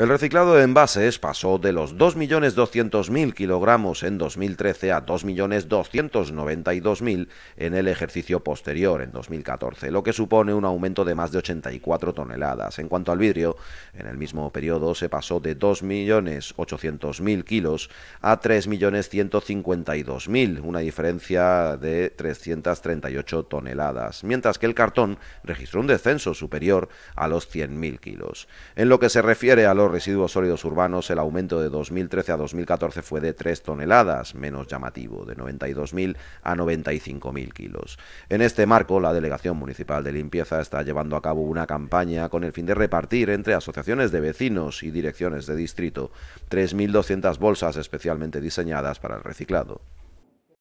El reciclado de envases pasó de los 2.200.000 kilogramos en 2013 a 2.292.000 en el ejercicio posterior, en 2014, lo que supone un aumento de más de 84 toneladas. En cuanto al vidrio, en el mismo periodo se pasó de 2.800.000 kilos a 3.152.000, una diferencia de 338 toneladas, mientras que el cartón registró un descenso superior a los 100.000 kilos. En lo que se refiere a los residuos sólidos urbanos, el aumento de 2013 a 2014 fue de 3 toneladas, menos llamativo, de 92.000 a 95.000 kilos. En este marco, la Delegación Municipal de Limpieza está llevando a cabo una campaña con el fin de repartir entre asociaciones de vecinos y direcciones de distrito 3.200 bolsas especialmente diseñadas para el reciclado.